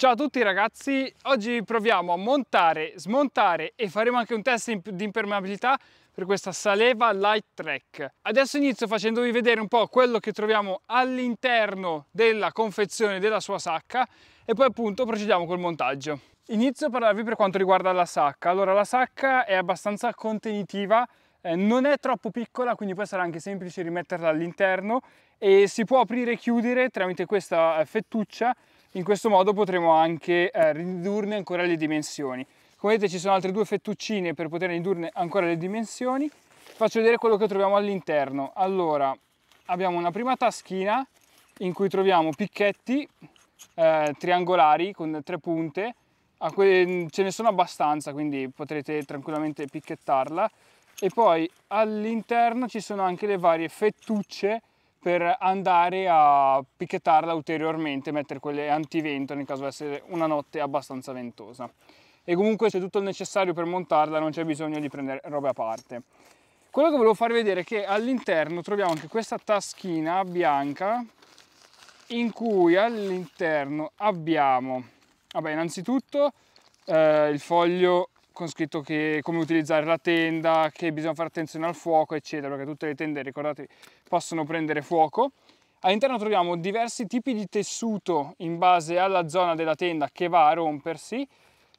Ciao a tutti ragazzi, oggi proviamo a montare, smontare e faremo anche un test di impermeabilità per questa Saleva Light Track. Adesso inizio facendovi vedere un po' quello che troviamo all'interno della confezione della sua sacca e poi appunto procediamo col montaggio. Inizio a parlarvi per quanto riguarda la sacca. Allora la sacca è abbastanza contenitiva, eh, non è troppo piccola quindi poi sarà anche semplice rimetterla all'interno e si può aprire e chiudere tramite questa eh, fettuccia in questo modo potremo anche eh, ridurne ancora le dimensioni come vedete ci sono altre due fettuccine per poter ridurne ancora le dimensioni faccio vedere quello che troviamo all'interno allora abbiamo una prima taschina in cui troviamo picchetti eh, triangolari con tre punte ce ne sono abbastanza quindi potrete tranquillamente picchettarla e poi all'interno ci sono anche le varie fettucce per andare a picchettarla ulteriormente, mettere quelle antivento nel caso di essere una notte abbastanza ventosa. E comunque c'è tutto il necessario per montarla, non c'è bisogno di prendere robe a parte. Quello che volevo farvi vedere è che all'interno troviamo anche questa taschina bianca in cui all'interno abbiamo, vabbè innanzitutto eh, il foglio con scritto che, come utilizzare la tenda, che bisogna fare attenzione al fuoco, eccetera, perché tutte le tende, ricordate, possono prendere fuoco. All'interno troviamo diversi tipi di tessuto in base alla zona della tenda che va a rompersi,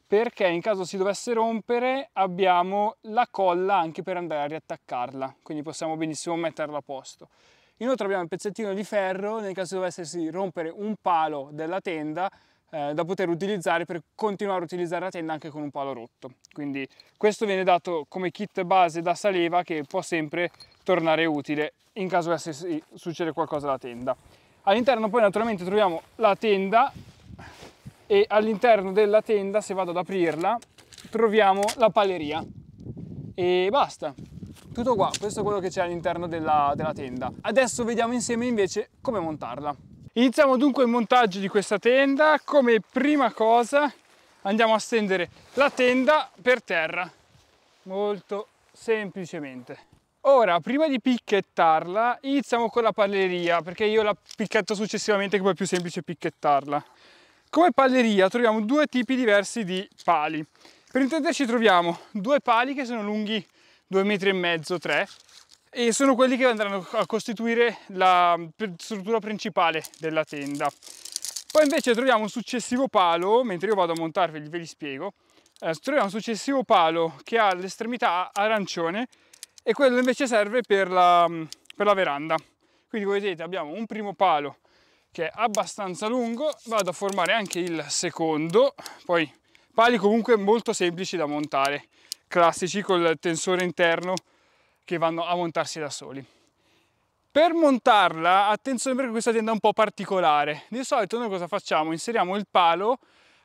perché in caso si dovesse rompere abbiamo la colla anche per andare a riattaccarla, quindi possiamo benissimo metterla a posto. Inoltre abbiamo il pezzettino di ferro nel caso dovesse rompere un palo della tenda eh, da poter utilizzare per continuare a utilizzare la tenda anche con un palo rotto. Quindi questo viene dato come kit base da saleva che può sempre tornare utile in caso che succede qualcosa alla tenda. All'interno poi naturalmente troviamo la tenda e all'interno della tenda, se vado ad aprirla, troviamo la paleria. E basta, tutto qua, questo è quello che c'è all'interno della, della tenda. Adesso vediamo insieme invece come montarla. Iniziamo dunque il montaggio di questa tenda. Come prima cosa andiamo a stendere la tenda per terra, molto semplicemente. Ora, prima di picchettarla, iniziamo con la palleria, perché io la picchetto successivamente come è più semplice picchettarla. Come palleria troviamo due tipi diversi di pali. Per intenderci troviamo due pali che sono lunghi 2,5 metri, 3, e sono quelli che andranno a costituire la struttura principale della tenda. Poi invece troviamo un successivo palo, mentre io vado a montarvi, ve li spiego, eh, troviamo un successivo palo che ha l'estremità arancione e quello invece serve per la, per la veranda. Quindi come vedete abbiamo un primo palo che è abbastanza lungo, vado a formare anche il secondo, poi pali comunque molto semplici da montare, classici col tensore interno che vanno a montarsi da soli. Per montarla, attenzione perché questa tenda è un po' particolare. Di solito noi cosa facciamo? Inseriamo il palo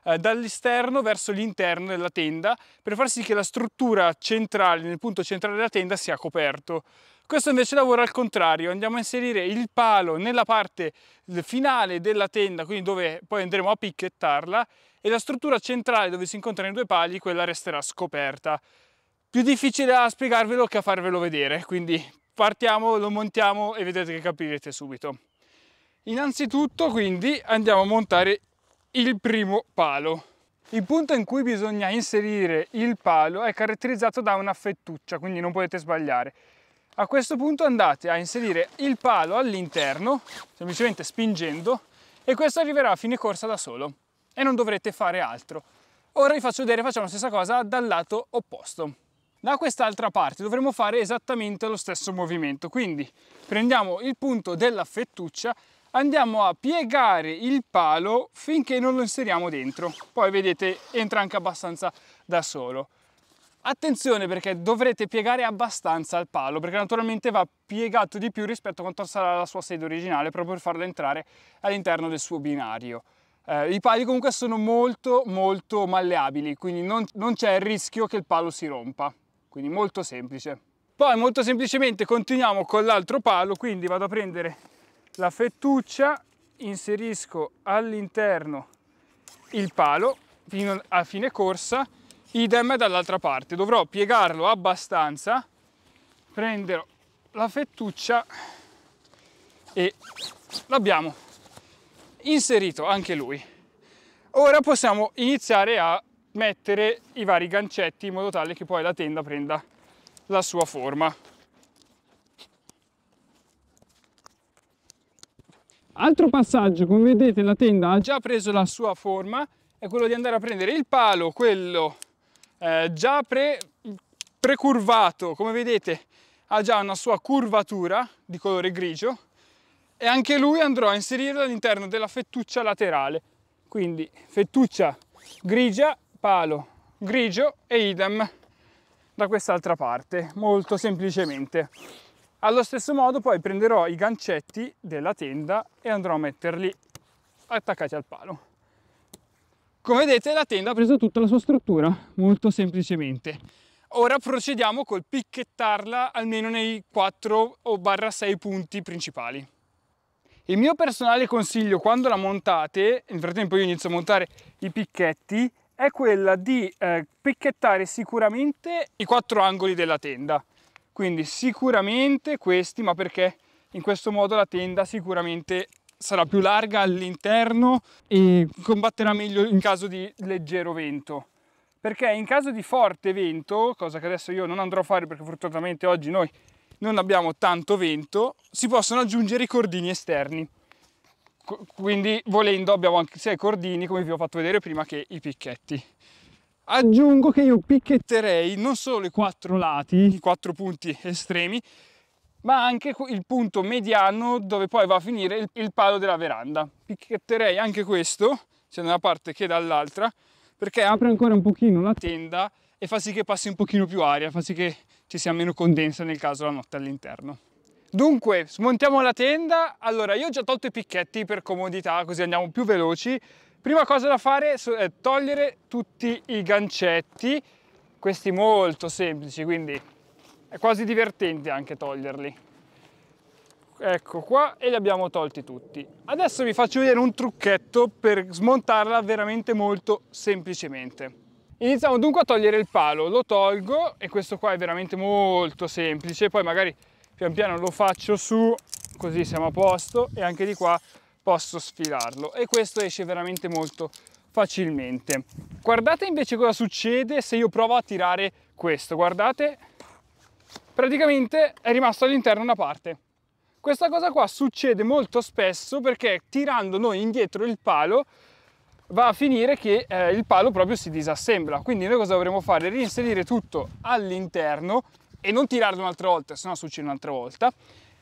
eh, dall'esterno verso l'interno della tenda per far sì che la struttura centrale, nel punto centrale della tenda, sia coperto. Questo invece lavora al contrario, andiamo a inserire il palo nella parte finale della tenda, quindi dove poi andremo a picchettarla, e la struttura centrale dove si incontrano i due pali, quella resterà scoperta. Più difficile a spiegarvelo che a farvelo vedere, quindi partiamo, lo montiamo e vedete che capirete subito. Innanzitutto quindi andiamo a montare il primo palo. Il punto in cui bisogna inserire il palo è caratterizzato da una fettuccia, quindi non potete sbagliare. A questo punto andate a inserire il palo all'interno, semplicemente spingendo, e questo arriverà a fine corsa da solo e non dovrete fare altro. Ora vi faccio vedere, facciamo la stessa cosa dal lato opposto da quest'altra parte dovremo fare esattamente lo stesso movimento quindi prendiamo il punto della fettuccia andiamo a piegare il palo finché non lo inseriamo dentro poi vedete entra anche abbastanza da solo attenzione perché dovrete piegare abbastanza il palo perché naturalmente va piegato di più rispetto a quanto sarà la sua sede originale proprio per farlo entrare all'interno del suo binario eh, I pali comunque sono molto molto malleabili, quindi non, non c'è il rischio che il palo si rompa quindi molto semplice. Poi molto semplicemente continuiamo con l'altro palo, quindi vado a prendere la fettuccia, inserisco all'interno il palo fino a fine corsa, idem dall'altra parte. Dovrò piegarlo abbastanza, prenderò la fettuccia e l'abbiamo inserito anche lui. Ora possiamo iniziare a mettere i vari gancetti in modo tale che poi la tenda prenda la sua forma. Altro passaggio, come vedete la tenda ha già preso la sua forma, è quello di andare a prendere il palo, quello eh, già pre, precurvato, come vedete ha già una sua curvatura di colore grigio e anche lui andrò a inserirlo all'interno della fettuccia laterale, quindi fettuccia grigia palo grigio e idem da quest'altra parte, molto semplicemente. Allo stesso modo poi prenderò i gancetti della tenda e andrò a metterli attaccati al palo. Come vedete la tenda ha preso tutta la sua struttura, molto semplicemente. Ora procediamo col picchettarla almeno nei 4 o barra 6 punti principali. Il mio personale consiglio quando la montate, nel frattempo io inizio a montare i picchetti, è quella di eh, picchettare sicuramente i quattro angoli della tenda. Quindi sicuramente questi, ma perché in questo modo la tenda sicuramente sarà più larga all'interno e combatterà meglio in caso di leggero vento. Perché in caso di forte vento, cosa che adesso io non andrò a fare perché fortunatamente oggi noi non abbiamo tanto vento, si possono aggiungere i cordini esterni quindi volendo abbiamo anche sia i cordini come vi ho fatto vedere prima che i picchetti aggiungo che io picchetterei non solo i quattro lati i quattro punti estremi ma anche il punto mediano dove poi va a finire il, il palo della veranda picchetterei anche questo sia da una parte che dall'altra perché apre ancora un pochino la tenda e fa sì che passi un pochino più aria fa sì che ci sia meno condensa nel caso la notte all'interno Dunque, smontiamo la tenda. Allora, io ho già tolto i picchetti per comodità, così andiamo più veloci. Prima cosa da fare è togliere tutti i gancetti, questi molto semplici, quindi è quasi divertente anche toglierli. Ecco qua e li abbiamo tolti tutti. Adesso vi faccio vedere un trucchetto per smontarla veramente molto semplicemente. Iniziamo dunque a togliere il palo, lo tolgo e questo qua è veramente molto semplice, poi magari pian piano lo faccio su così siamo a posto e anche di qua posso sfilarlo e questo esce veramente molto facilmente guardate invece cosa succede se io provo a tirare questo guardate praticamente è rimasto all'interno una parte questa cosa qua succede molto spesso perché tirando noi indietro il palo va a finire che eh, il palo proprio si disassembla quindi noi cosa dovremo fare? Rinserire tutto all'interno e non tirarlo un'altra volta, se no succede un'altra volta.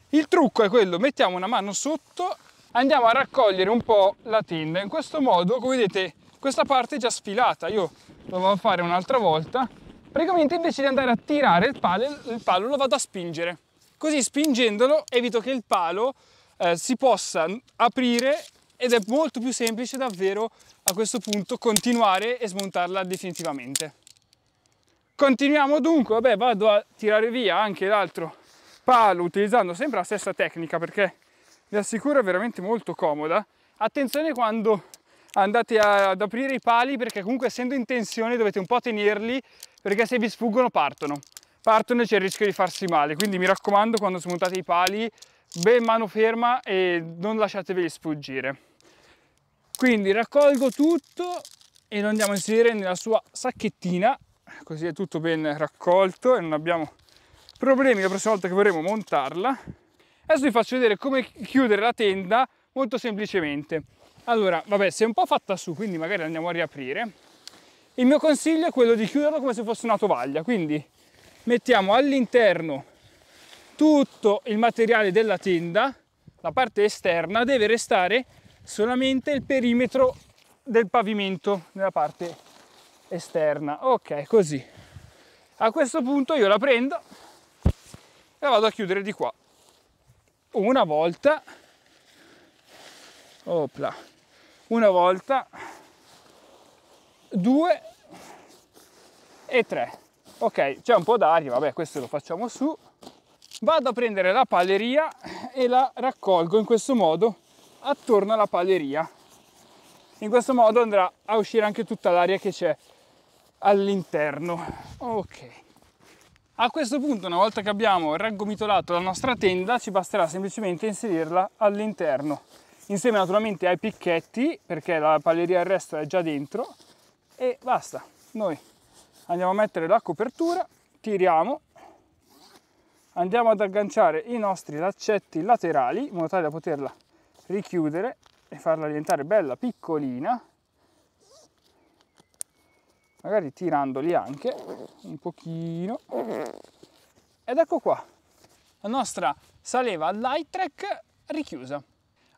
Il trucco è quello, mettiamo una mano sotto, andiamo a raccogliere un po' la tenda. In questo modo, come vedete, questa parte è già sfilata, io lo vado a fare un'altra volta. Praticamente invece di andare a tirare il palo, il palo lo vado a spingere. Così spingendolo evito che il palo eh, si possa aprire ed è molto più semplice davvero a questo punto continuare e smontarla definitivamente. Continuiamo dunque, vabbè vado a tirare via anche l'altro palo utilizzando sempre la stessa tecnica perché vi assicuro è veramente molto comoda. Attenzione quando andate ad aprire i pali perché comunque essendo in tensione dovete un po' tenerli perché se vi sfuggono partono. Partono e c'è il rischio di farsi male, quindi mi raccomando quando smontate i pali ben mano ferma e non lasciateveli sfuggire. Quindi raccolgo tutto e lo andiamo a inserire nella sua sacchettina così è tutto ben raccolto e non abbiamo problemi la prossima volta che vorremo montarla. Adesso vi faccio vedere come chiudere la tenda molto semplicemente. Allora, vabbè, si è un po' fatta su, quindi magari andiamo a riaprire. Il mio consiglio è quello di chiuderla come se fosse una tovaglia, quindi mettiamo all'interno tutto il materiale della tenda, la parte esterna deve restare solamente il perimetro del pavimento nella parte esterna esterna. Ok, così. A questo punto io la prendo e vado a chiudere di qua. Una volta, opla, una volta, due e tre. Ok, c'è un po' d'aria, vabbè, questo lo facciamo su. Vado a prendere la paleria e la raccolgo in questo modo attorno alla paleria. In questo modo andrà a uscire anche tutta l'aria che c'è all'interno. Ok. A questo punto, una volta che abbiamo raggomitolato la nostra tenda, ci basterà semplicemente inserirla all'interno, insieme naturalmente ai picchetti, perché la paleria il resto è già dentro, e basta. Noi andiamo a mettere la copertura, tiriamo, andiamo ad agganciare i nostri laccetti laterali, in modo tale da poterla richiudere e farla diventare bella piccolina magari tirandoli anche un pochino ed ecco qua la nostra saleva light track richiusa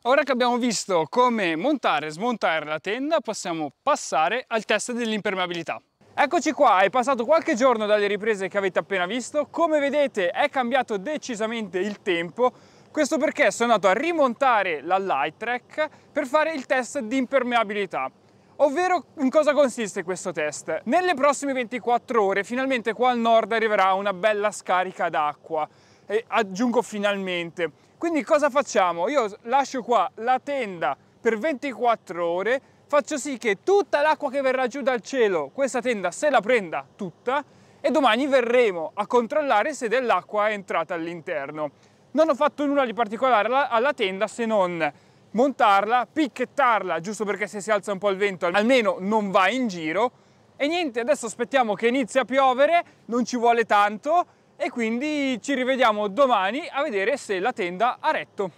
ora che abbiamo visto come montare e smontare la tenda possiamo passare al test dell'impermeabilità Eccoci qua, è passato qualche giorno dalle riprese che avete appena visto, come vedete è cambiato decisamente il tempo, questo perché sono andato a rimontare la Light Track per fare il test di impermeabilità. Ovvero in cosa consiste questo test? Nelle prossime 24 ore finalmente qua al nord arriverà una bella scarica d'acqua e aggiungo finalmente. Quindi cosa facciamo? Io lascio qua la tenda per 24 ore, faccio sì che tutta l'acqua che verrà giù dal cielo, questa tenda se la prenda tutta e domani verremo a controllare se dell'acqua è entrata all'interno. Non ho fatto nulla di particolare alla tenda se non montarla, picchettarla, giusto perché se si alza un po' il vento almeno non va in giro. E niente, adesso aspettiamo che inizi a piovere, non ci vuole tanto e quindi ci rivediamo domani a vedere se la tenda ha retto.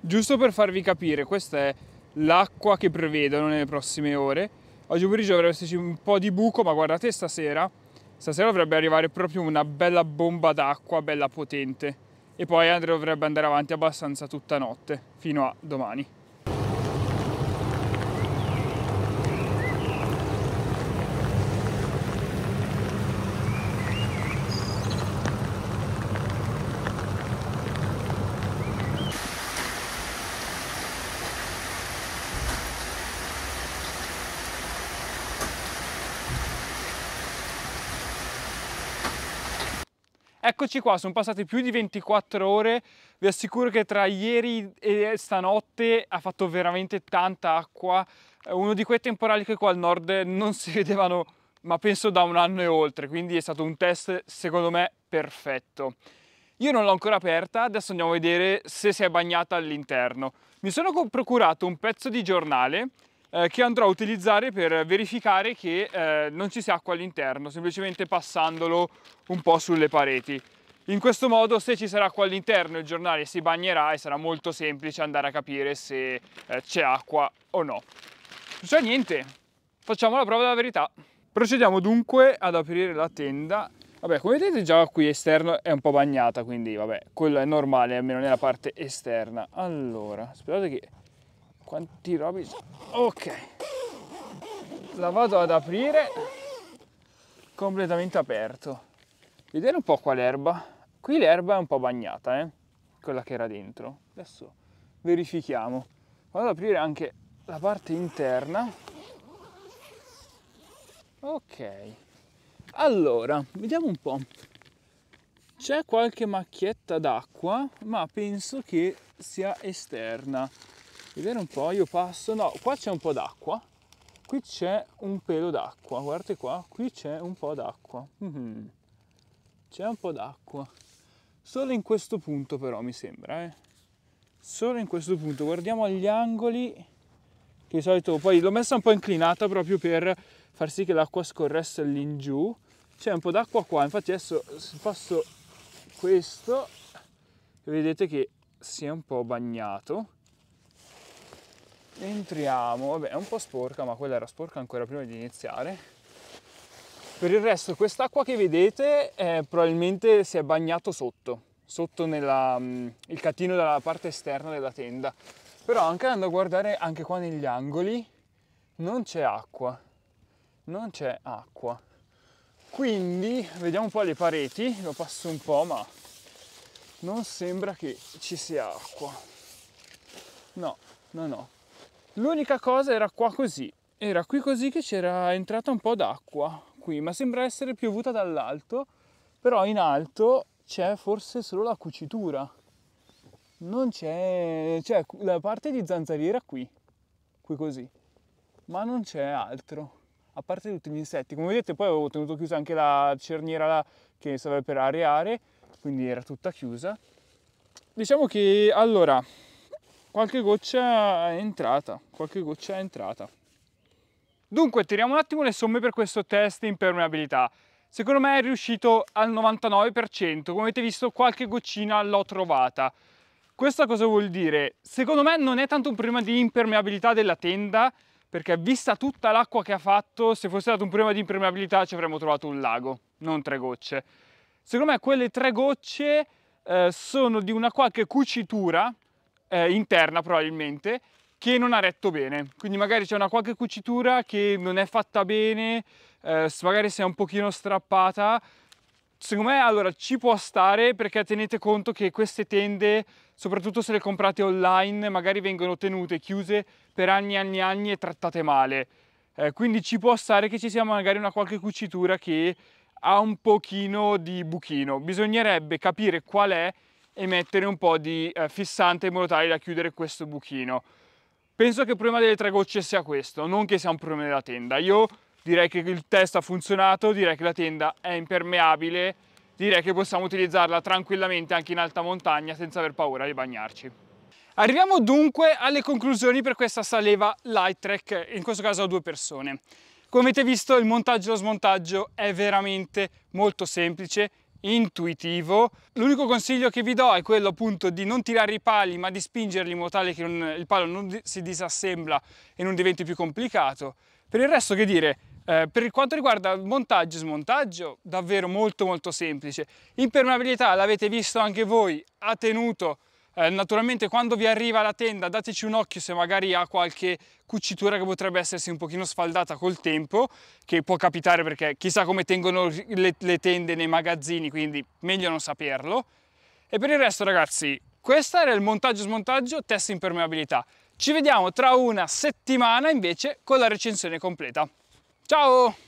Giusto per farvi capire, questa è l'acqua che prevedono nelle prossime ore. Oggi pomeriggio dovrebbe esserci un po' di buco, ma guardate stasera, stasera dovrebbe arrivare proprio una bella bomba d'acqua, bella potente. E poi Andrea dovrebbe andare avanti abbastanza tutta notte, fino a domani. Eccoci qua, sono passate più di 24 ore, vi assicuro che tra ieri e stanotte ha fatto veramente tanta acqua, eh, uno di quei temporali che qua al nord non si vedevano ma penso da un anno e oltre, quindi è stato un test secondo me perfetto. Io non l'ho ancora aperta, adesso andiamo a vedere se si è bagnata all'interno. Mi sono procurato un pezzo di giornale eh, che andrò a utilizzare per verificare che eh, non ci sia acqua all'interno, semplicemente passandolo un po' sulle pareti. In questo modo se ci sarà acqua all'interno il giornale si bagnerà e sarà molto semplice andare a capire se eh, c'è acqua o no. Non c'è niente, facciamo la prova della verità. Procediamo dunque ad aprire la tenda Vabbè, come vedete già qui esterno è un po' bagnata, quindi vabbè, quello è normale, almeno nella parte esterna. Allora, aspettate che quanti robis ok la vado ad aprire completamente aperto vedere un po' qua l'erba qui l'erba è un po' bagnata eh? quella che era dentro adesso verifichiamo vado ad aprire anche la parte interna ok allora vediamo un po' c'è qualche macchietta d'acqua ma penso che sia esterna Vedere un po', io passo, no, qua c'è un po' d'acqua, qui c'è un pelo d'acqua, guardate qua, qui c'è un po' d'acqua. Mm-hmm. C'è un po' d'acqua. Solo in questo punto però mi sembra, eh. Solo in questo punto, guardiamo agli angoli, che di solito poi l'ho messa un po' inclinata proprio per far sì che l'acqua scorresse all'ingiù. C'è un po' d'acqua qua, infatti adesso se passo questo, vedete che si è un po' bagnato entriamo vabbè è un po' sporca ma quella era sporca ancora prima di iniziare per il resto quest'acqua che vedete eh, probabilmente si è bagnato sotto sotto nella, mm, il catino dalla parte esterna della tenda però anche andando a guardare anche qua negli angoli non c'è acqua non c'è acqua quindi vediamo un po' le pareti lo passo un po' ma non sembra che ci sia acqua no no no L'unica cosa era qua così, era qui così che c'era entrata un po' d'acqua qui, ma sembra essere piovuta dall'alto, però in alto c'è forse solo la cucitura. Non c'è, cioè la parte di zanzariera qui, qui così, ma non c'è altro a parte tutti gli insetti. Come vedete poi avevo tenuto chiusa anche la cerniera là, che serve per areare, quindi era tutta chiusa. Diciamo che allora qualche goccia è entrata, qualche goccia è entrata. Dunque, tiriamo un attimo le somme per questo test impermeabilità. Secondo me è riuscito al 99%, come avete visto qualche goccina l'ho trovata. Questo cosa vuol dire? Secondo me non è tanto un problema di impermeabilità della tenda, perché vista tutta l'acqua che ha fatto, se fosse stato un problema di impermeabilità ci avremmo trovato un lago, non tre gocce. Secondo me quelle tre gocce eh, sono di una qualche cucitura eh, interna probabilmente che non ha retto bene quindi magari c'è una qualche cucitura che non è fatta bene eh, magari si è un pochino strappata secondo me allora ci può stare perché tenete conto che queste tende soprattutto se le comprate online magari vengono tenute chiuse per anni e anni e anni e trattate male eh, quindi ci può stare che ci sia magari una qualche cucitura che ha un pochino di buchino bisognerebbe capire qual è e mettere un po' di eh, fissante in modo tale da chiudere questo buchino. Penso che il problema delle tre gocce sia questo, non che sia un problema della tenda. Io direi che il test ha funzionato, direi che la tenda è impermeabile, direi che possiamo utilizzarla tranquillamente anche in alta montagna senza aver paura di bagnarci. Arriviamo dunque alle conclusioni per questa saleva light track, in questo caso a due persone. Come avete visto il montaggio e lo smontaggio è veramente molto semplice, intuitivo. L'unico consiglio che vi do è quello appunto di non tirare i pali ma di spingerli in modo tale che non, il palo non si disassembla e non diventi più complicato. Per il resto che dire, eh, per quanto riguarda montaggio e smontaggio davvero molto molto semplice. Impermeabilità l'avete visto anche voi, ha tenuto eh, naturalmente quando vi arriva la tenda dateci un occhio se magari ha qualche cucitura che potrebbe essersi un pochino sfaldata col tempo, che può capitare perché chissà come tengono le, le tende nei magazzini, quindi meglio non saperlo. E per il resto ragazzi, questo era il montaggio smontaggio test impermeabilità. Ci vediamo tra una settimana invece con la recensione completa. Ciao!